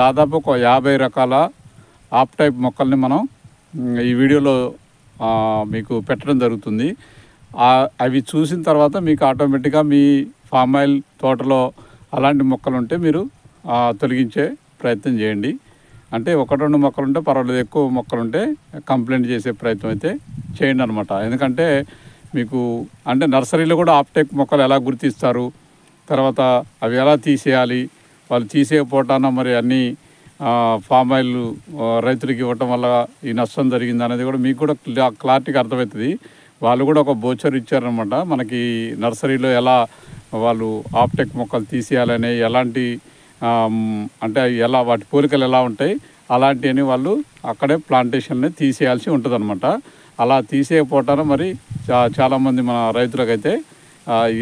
దాదాపు ఒక యాభై రకాల ఆప్ టైప్ మొక్కల్ని మనం ఈ వీడియోలో మీకు పెట్టడం జరుగుతుంది అవి చూసిన తర్వాత మీకు ఆటోమేటిక్గా మీ ఫామ్ ఆయిల్ తోటలో అలాంటి మొక్కలు ఉంటే మీరు తొలగించే ప్రయత్నం చేయండి అంటే ఒక రెండు మొక్కలు ఉంటే పర్వాలేదు ఎక్కువ మొక్కలు ఉంటే కంప్లైంట్ చేసే ప్రయత్నం అయితే చేయండి అనమాట ఎందుకంటే మీకు అంటే నర్సరీలో కూడా ఆప్టెక్ మొక్కలు ఎలా గుర్తిస్తారు తర్వాత అవి ఎలా తీసేయాలి వాళ్ళు తీసేయకపోవటాన మరి అన్ని ఫామ్ ఆయిల్ రైతులకి ఇవ్వటం వల్ల ఈ నష్టం జరిగింది అనేది కూడా మీకు కూడా క్లారిటీగా అర్థమవుతుంది వాళ్ళు కూడా ఒక బోచర్ ఇచ్చారనమాట మనకి నర్సరీలో ఎలా వాళ్ళు ఆప్టెక్ మొక్కలు తీసేయాలని ఎలాంటి అంటే ఎలా వాటి పోలికలు ఎలా ఉంటాయి అలాంటివన్నీ వాళ్ళు అక్కడే ప్లాంటేషన్ని తీసేయాల్సి ఉంటుందన్నమాట అలా తీసేయపోవటాన మరి చాలామంది మన రైతులకైతే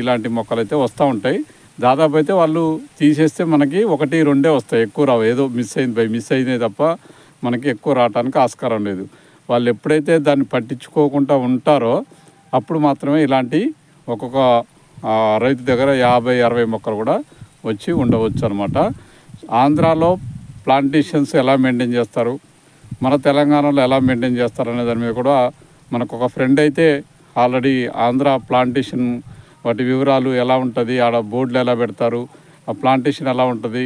ఇలాంటి మొక్కలు అయితే వస్తూ ఉంటాయి దాదాపు అయితే వాళ్ళు తీసేస్తే మనకి ఒకటి రెండే వస్తాయి ఎక్కువ రావు ఏదో మిస్ అయింది బై మిస్ అయినాయి తప్ప మనకి ఎక్కువ రావడానికి ఆస్కారం లేదు వాళ్ళు ఎప్పుడైతే దాన్ని పట్టించుకోకుండా ఉంటారో అప్పుడు మాత్రమే ఇలాంటి ఒక్కొక్క రైతు దగ్గర యాభై అరవై మొక్కలు కూడా వచ్చి ఉండవచ్చు అనమాట ఆంధ్రాలో ప్లాంటేషన్స్ ఎలా మెయింటైన్ చేస్తారు మన తెలంగాణలో ఎలా మెయింటైన్ చేస్తారు అనే దాని మీద కూడా మనకు ఒక ఫ్రెండ్ అయితే ఆల్రెడీ ఆంధ్ర ప్లాంటేషన్ వాటి వివరాలు ఎలా ఉంటుంది ఆడ బోర్డులు ఎలా పెడతారు ఆ ప్లాంటేషన్ ఎలా ఉంటుంది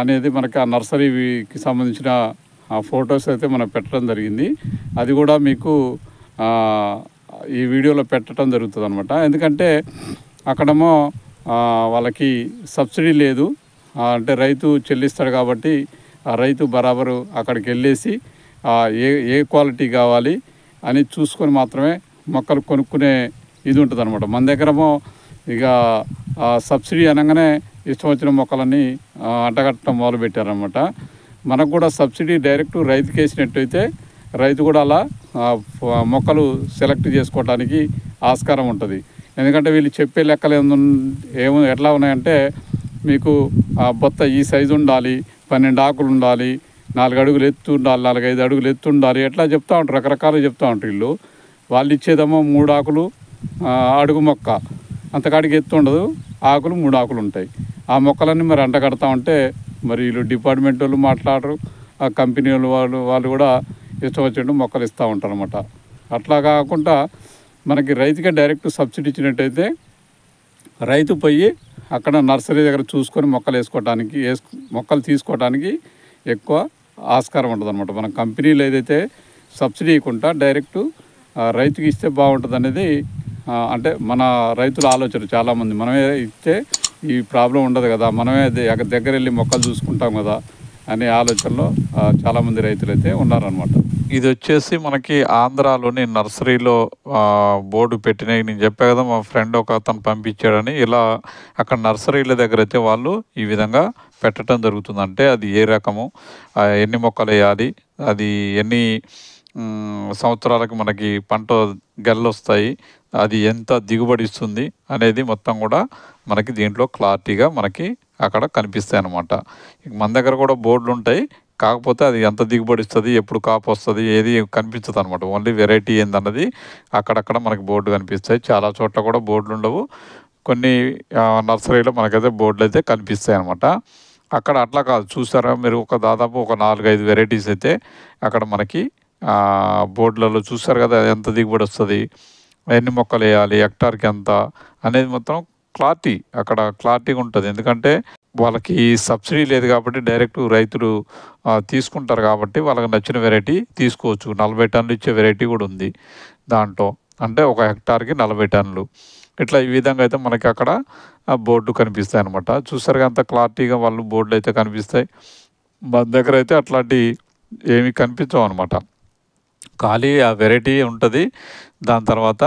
అనేది మనకు ఆ నర్సరీకి సంబంధించిన ఫొటోస్ అయితే మనం పెట్టడం జరిగింది అది కూడా మీకు ఈ వీడియోలో పెట్టడం జరుగుతుంది అనమాట ఎందుకంటే అక్కడమో వాళ్ళకి సబ్సిడీ లేదు అంటే రైతు చెల్లిస్తాడు కాబట్టి ఆ రైతు బరాబరు అక్కడికి వెళ్ళేసి ఏ ఏ క్వాలిటీ కావాలి అని చూసుకొని మాత్రమే మొక్కలు కొనుక్కునే ఇది ఉంటుంది అనమాట మన దగ్గరమో ఇక సబ్సిడీ అనగానే ఇష్టం వచ్చిన మొక్కలన్నీ అంటగట్టడం మొదలుపెట్టారనమాట పెట్టారనమాట మనకు కూడా సబ్సిడీ డైరెక్ట్ రైతుకి వేసినట్టయితే రైతు కూడా అలా మొక్కలు సెలెక్ట్ చేసుకోవడానికి ఆస్కారం ఉంటుంది ఎందుకంటే వీళ్ళు చెప్పే లెక్కలు ఏమో ఎట్లా ఉన్నాయంటే మీకు బొత్త ఈ సైజు ఉండాలి పన్నెండు ఆకులు ఉండాలి నాలుగు అడుగులు ఎత్తు ఉండాలి నాలుగైదు అడుగులు ఎత్తు ఉండాలి ఎట్లా చెప్తా ఉంటారు రకరకాలు చెప్తూ ఉంటారు వీళ్ళు వాళ్ళు ఇచ్చేదేమో మూడు ఆకులు అడుగు మొక్క అంతకాడికి ఎత్తు ఉండదు ఆకులు మూడు ఆకులు ఉంటాయి ఆ మొక్కలన్నీ మరి అంట కడతా ఉంటే మరి వీళ్ళు డిపార్ట్మెంట్ వాళ్ళు మాట్లాడరు ఆ కంపెనీ వాళ్ళు వాళ్ళు కూడా ఇష్టం వచ్చినట్టు మొక్కలు ఇస్తూ ఉంటారు అనమాట అట్లా కాకుండా మనకి రైతుగా డైరెక్ట్ సబ్సిడీ ఇచ్చినట్టయితే రైతు పోయి అక్కడ నర్సరీ దగ్గర చూసుకొని మొక్కలు వేసుకోవడానికి వేసు మొక్కలు తీసుకోవడానికి ఎక్కువ ఆస్కారం ఉంటుంది అనమాట మన కంపెనీలు ఏదైతే సబ్సిడీ ఇవ్వకుండా డైరెక్ట్ రైతుకి ఇస్తే బాగుంటుంది అనేది అంటే మన రైతుల ఆలోచన చాలామంది మనమే ఇస్తే ఈ ప్రాబ్లం ఉండదు కదా మనమే దగ్గర వెళ్ళి మొక్కలు చూసుకుంటాం కదా అనే ఆలోచనలో చాలామంది రైతులైతే ఉన్నారనమాట ఇది వచ్చేసి మనకి ఆంధ్రాలోని నర్సరీలో బోర్డు పెట్టినాయి నేను చెప్పా కదా మా ఫ్రెండ్ ఒక అతను పంపించాడని ఇలా అక్కడ నర్సరీల దగ్గర అయితే వాళ్ళు ఈ విధంగా పెట్టడం జరుగుతుంది అంటే అది ఏ రకము ఎన్ని మొక్కలు వేయాలి అది ఎన్ని సంవత్సరాలకు మనకి పంట గల్లు వస్తాయి అది ఎంత దిగుబడి ఇస్తుంది అనేది మొత్తం కూడా మనకి దీంట్లో క్లారిటీగా మనకి అక్కడ కనిపిస్తాయి అన్నమాట మన దగ్గర కూడా బోర్డులు ఉంటాయి కాకపోతే అది ఎంత దిగుబడి ఇస్తుంది ఎప్పుడు కాపు వస్తుంది ఏది కనిపించదు అనమాట ఓన్లీ వెరైటీ ఏందన్నది అక్కడక్కడ మనకి బోర్డు కనిపిస్తాయి చాలా చోట్ల కూడా బోర్డులు ఉండవు కొన్ని నర్సరీలో మనకైతే బోర్డులు అయితే కనిపిస్తాయి అనమాట అక్కడ అట్లా కాదు చూసారా మీరు ఒక దాదాపు ఒక నాలుగైదు వెరైటీస్ అయితే అక్కడ మనకి బోర్డులలో చూస్తారు కదా ఎంత దిగుబడి వస్తుంది ఎన్ని మొక్కలు వేయాలి హెక్టార్కి ఎంత అనేది మొత్తం క్లారిటీ అక్కడ క్లారిటీగా ఉంటుంది ఎందుకంటే వాళ్ళకి సబ్సిడీ లేదు కాబట్టి డైరెక్ట్ రైతులు తీసుకుంటారు కాబట్టి వాళ్ళకి నచ్చిన వెరైటీ తీసుకోవచ్చు నలభై టన్నులు ఇచ్చే వెరైటీ కూడా ఉంది దాంట్లో అంటే ఒక హెక్టార్కి నలభై టన్నులు ఇట్లా ఈ విధంగా అయితే మనకి అక్కడ బోర్డు కనిపిస్తాయి అనమాట చూసారు అంత క్లారిటీగా వాళ్ళు బోర్డులు అయితే కనిపిస్తాయి మన దగ్గర అయితే అట్లాంటి ఏమి కనిపించవు అనమాట ఖాళీ ఆ వెరైటీ ఉంటుంది దాని తర్వాత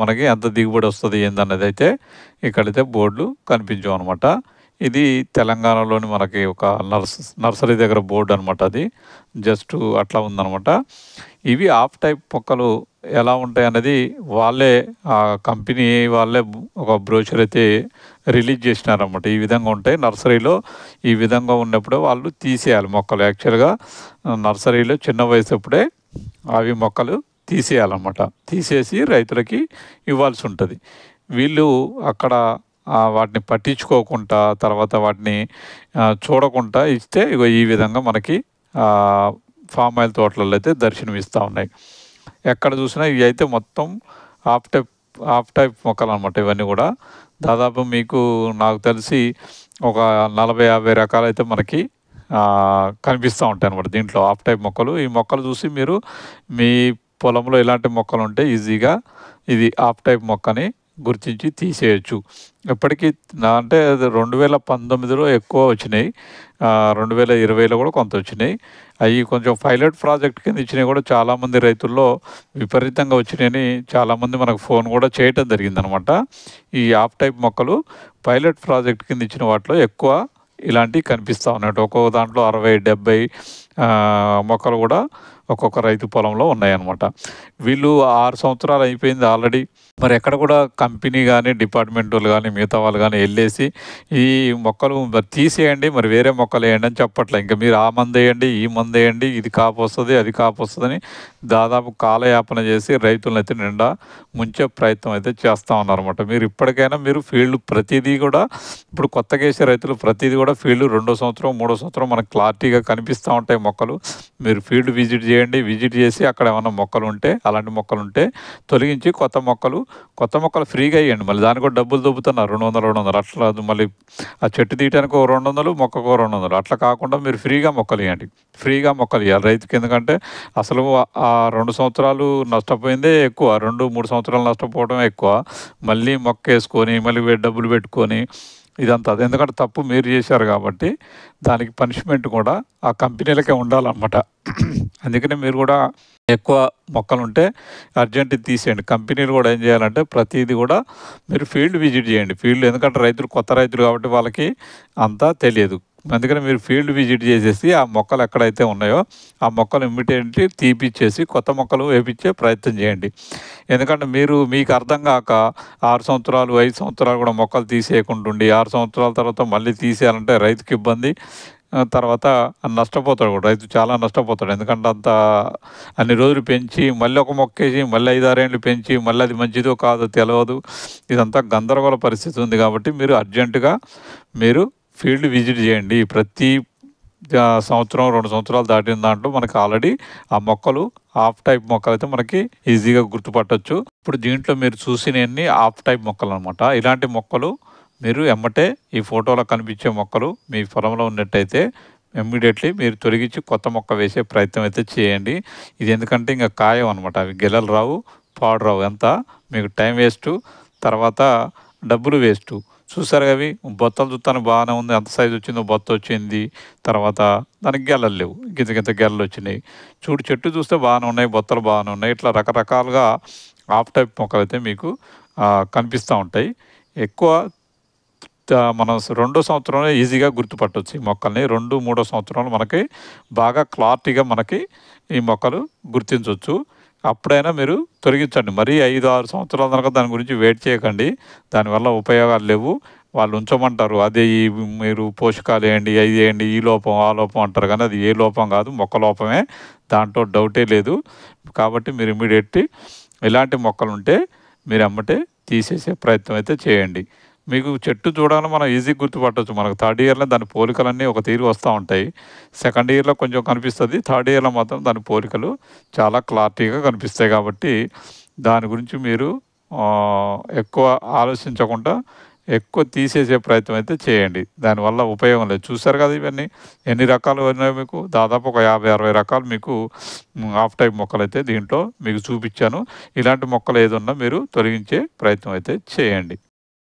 మనకి ఎంత దిగుబడి వస్తుంది ఏందన్నది అయితే ఇక్కడైతే బోర్డులు కనిపించవు అనమాట ఇది తెలంగాణలోని మనకి ఒక నర్స్ నర్సరీ దగ్గర బోర్డు అనమాట అది జస్ట్ అట్లా ఉందనమాట ఇవి ఆఫ్ టైప్ మొక్కలు ఎలా ఉంటాయి అనేది వాళ్ళే ఆ కంపెనీ వాళ్ళే ఒక బ్రోచర్ అయితే రిలీజ్ చేసినారనమాట ఈ విధంగా ఉంటాయి నర్సరీలో ఈ విధంగా ఉన్నప్పుడే వాళ్ళు తీసేయాలి మొక్కలు యాక్చువల్గా నర్సరీలో చిన్న వయసు అప్పుడే అవి మొక్కలు తీసేయాలన్నమాట తీసేసి రైతులకి ఇవ్వాల్సి ఉంటుంది వీళ్ళు అక్కడ వాటిని పట్టించుకోకుండా తర్వాత వాటిని చూడకుండా ఇస్తే ఇగో ఈ విధంగా మనకి ఫామ్ ఆయిల్ తోటలలో అయితే దర్శనమిస్తూ ఉన్నాయి ఎక్కడ చూసినా ఇవి అయితే మొత్తం ఆఫ్ టైప్ హాఫ్ టైప్ మొక్కలు అనమాట ఇవన్నీ కూడా దాదాపు మీకు నాకు తెలిసి ఒక నలభై యాభై రకాలైతే మనకి కనిపిస్తూ ఉంటాయి అనమాట దీంట్లో ఆఫ్ టైప్ మొక్కలు ఈ మొక్కలు చూసి మీరు మీ పొలంలో ఇలాంటి మొక్కలు ఉంటే ఈజీగా ఇది ఆఫ్ టైప్ మొక్కని గుర్తించి తీసేయచ్చు ఇప్పటికీ అంటే రెండు వేల పంతొమ్మిదిలో ఎక్కువ వచ్చినాయి రెండు వేల ఇరవైలో కూడా కొంత వచ్చినాయి అవి కొంచెం పైలట్ ప్రాజెక్ట్ కింద ఇచ్చినాయి కూడా చాలామంది రైతుల్లో విపరీతంగా వచ్చినాయని చాలామంది మనకు ఫోన్ కూడా చేయటం జరిగిందనమాట ఈ ఆఫ్ టైప్ మొక్కలు పైలట్ ప్రాజెక్ట్ కింద ఇచ్చిన వాటిలో ఎక్కువ ఇలాంటివి కనిపిస్తూ ఉన్నట్టు ఒక్కొక్క దాంట్లో అరవై డెబ్బై మొక్కలు కూడా ఒక్కొక్క రైతు పొలంలో ఉన్నాయన్నమాట వీళ్ళు ఆరు సంవత్సరాలు అయిపోయింది ఆల్రెడీ మరి ఎక్కడ కూడా కంపెనీ కానీ డిపార్ట్మెంటులు వాళ్ళు కానీ మిగతా వాళ్ళు కానీ వెళ్ళేసి ఈ మొక్కలు తీసేయండి మరి వేరే మొక్కలు వేయండి అని చెప్పట్లే ఇంకా మీరు ఆ మందు వేయండి ఈ మందు వేయండి ఇది కాపు వస్తుంది అది కాపు వస్తుందని దాదాపు కాలయాపన చేసి రైతులను అయితే నిండా ముంచే ప్రయత్నం అయితే చేస్తూ ఉన్నారన్నమాట మీరు ఇప్పటికైనా మీరు ఫీల్డ్ ప్రతిదీ కూడా ఇప్పుడు కొత్తగా వేసే రైతులు ప్రతిదీ కూడా ఫీల్డ్ రెండో సంవత్సరం మూడో సంవత్సరం మనకు క్లారిటీగా కనిపిస్తూ ఉంటాయి మొక్కలు మీరు ఫీల్డ్ విజిట్ చేయండి విజిట్ చేసి అక్కడ ఏమైనా మొక్కలు ఉంటే అలాంటి మొక్కలు ఉంటే తొలగించి కొత్త మొక్కలు కొత్త మొక్కలు ఫ్రీగా ఇవ్వండి మళ్ళీ దానికి కూడా డబ్బులు దొబ్బుతున్నారు రెండు వందలు రెండు వందలు అట్లా మళ్ళీ ఆ చెట్టు తీయడానికి రెండు వందలు మొక్కకు రెండు వందలు అట్లా కాకుండా మీరు ఫ్రీగా మొక్కలు ఇవ్వండి ఫ్రీగా మొక్కలు ఇవ్వాలి రైతుకి ఎందుకంటే అసలు ఆ రెండు సంవత్సరాలు నష్టపోయిందే ఎక్కువ రెండు మూడు సంవత్సరాలు నష్టపోవడం ఎక్కువ మళ్ళీ మొక్క వేసుకొని మళ్ళీ డబ్బులు పెట్టుకొని ఇదంతా అది ఎందుకంటే తప్పు మీరు చేశారు కాబట్టి దానికి పనిష్మెంట్ కూడా ఆ కంపెనీలకే ఉండాలన్నమాట అందుకనే మీరు కూడా ఎక్కువ మొక్కలు ఉంటే అర్జెంట్ తీసేయండి కంపెనీలు కూడా ఏం చేయాలంటే ప్రతిదీ కూడా మీరు ఫీల్డ్ విజిట్ చేయండి ఫీల్డ్ ఎందుకంటే రైతులు కొత్త రైతులు కాబట్టి వాళ్ళకి అంతా తెలియదు అందుకని మీరు ఫీల్డ్ విజిట్ చేసేసి ఆ మొక్కలు ఎక్కడైతే ఉన్నాయో ఆ మొక్కలు ఇమ్మీడియట్లీ తీపిచ్చేసి కొత్త మొక్కలు వేపించే ప్రయత్నం చేయండి ఎందుకంటే మీరు మీకు అర్థం కాక ఆరు సంవత్సరాలు ఐదు సంవత్సరాలు కూడా మొక్కలు తీసేయకుండా ఉండి ఆరు సంవత్సరాల తర్వాత మళ్ళీ తీసేయాలంటే రైతుకి ఇబ్బంది తర్వాత నష్టపోతాడు కూడా రైతు చాలా నష్టపోతాడు ఎందుకంటే అంత అన్ని రోజులు పెంచి మళ్ళీ ఒక మొక్క వేసి మళ్ళీ ఐదారేళ్ళు పెంచి మళ్ళీ అది మంచిదో కాదో తెలియదు ఇదంతా గందరగోళ పరిస్థితి ఉంది కాబట్టి మీరు అర్జెంటుగా మీరు ఫీల్డ్ విజిట్ చేయండి ప్రతి సంవత్సరం రెండు సంవత్సరాలు దాటిన దాంట్లో మనకు ఆల్రెడీ ఆ మొక్కలు హాఫ్ టైప్ మొక్కలు అయితే మనకి ఈజీగా గుర్తుపట్టవచ్చు ఇప్పుడు దీంట్లో మీరు చూసినవన్నీ ఆఫ్ టైప్ మొక్కలు అనమాట ఇలాంటి మొక్కలు మీరు ఎమ్మటే ఈ ఫోటోలో కనిపించే మొక్కలు మీ పొలంలో ఉన్నట్టయితే ఇమ్మీడియట్లీ మీరు తొలగించి కొత్త మొక్క వేసే ప్రయత్నం అయితే చేయండి ఇది ఎందుకంటే ఇంకా ఖాయం అనమాట అవి గెలలు రావు పాడు రావు ఎంత మీకు టైం వేస్ట్ తర్వాత డబ్బులు వేస్ట్ చూసారు అవి బొత్తలు చూస్తాను బాగానే ఉంది ఎంత సైజు వచ్చిందో బొత్త వచ్చింది తర్వాత దానికి గెలలు లేవు గింత గింత గెలలు వచ్చినాయి చూడు చెట్టు చూస్తే బాగానే ఉన్నాయి బొత్తలు బాగానే ఉన్నాయి ఇట్లా రకరకాలుగా ఆఫ్ టైప్ మొక్కలు అయితే మీకు కనిపిస్తూ ఉంటాయి ఎక్కువ మనం రెండో సంవత్సరంలో ఈజీగా గుర్తుపట్టవచ్చు ఈ మొక్కల్ని రెండు మూడో సంవత్సరంలో మనకి బాగా క్లారిటీగా మనకి ఈ మొక్కలు గుర్తించవచ్చు అప్పుడైనా మీరు తొలగించండి మరీ ఐదు ఆరు సంవత్సరాల తర్వాత దాని గురించి వెయిట్ చేయకండి దానివల్ల ఉపయోగాలు లేవు వాళ్ళు ఉంచమంటారు అదే ఈ మీరు పోషకాలు వేయండి అది వేయండి ఈ లోపం ఆ లోపం అంటారు కానీ అది ఏ లోపం కాదు మొక్క లోపమే దాంట్లో డౌటే లేదు కాబట్టి మీరు ఇమీడియట్లీ ఇలాంటి మొక్కలుంటే మీరు అమ్మటే తీసేసే ప్రయత్నం అయితే చేయండి మీకు చెట్టు చూడాలని మనం ఈజీగా గుర్తుపట్టవచ్చు మనకు థర్డ్ ఇయర్లో దాని పోలికలన్నీ ఒక తీరు వస్తూ ఉంటాయి సెకండ్ ఇయర్లో కొంచెం కనిపిస్తుంది థర్డ్ ఇయర్లో మాత్రం దాని పోలికలు చాలా క్లారిటీగా కనిపిస్తాయి కాబట్టి దాని గురించి మీరు ఎక్కువ ఆలోచించకుండా ఎక్కువ తీసేసే ప్రయత్నం అయితే చేయండి దానివల్ల ఉపయోగం లేదు చూసారు కదా ఇవన్నీ ఎన్ని రకాలు ఉన్నాయి మీకు దాదాపు ఒక యాభై అరవై రకాలు మీకు హాఫ్ టైప్ మొక్కలు అయితే దీంట్లో మీకు చూపించాను ఇలాంటి మొక్కలు ఏదన్నా మీరు తొలగించే ప్రయత్నం అయితే చేయండి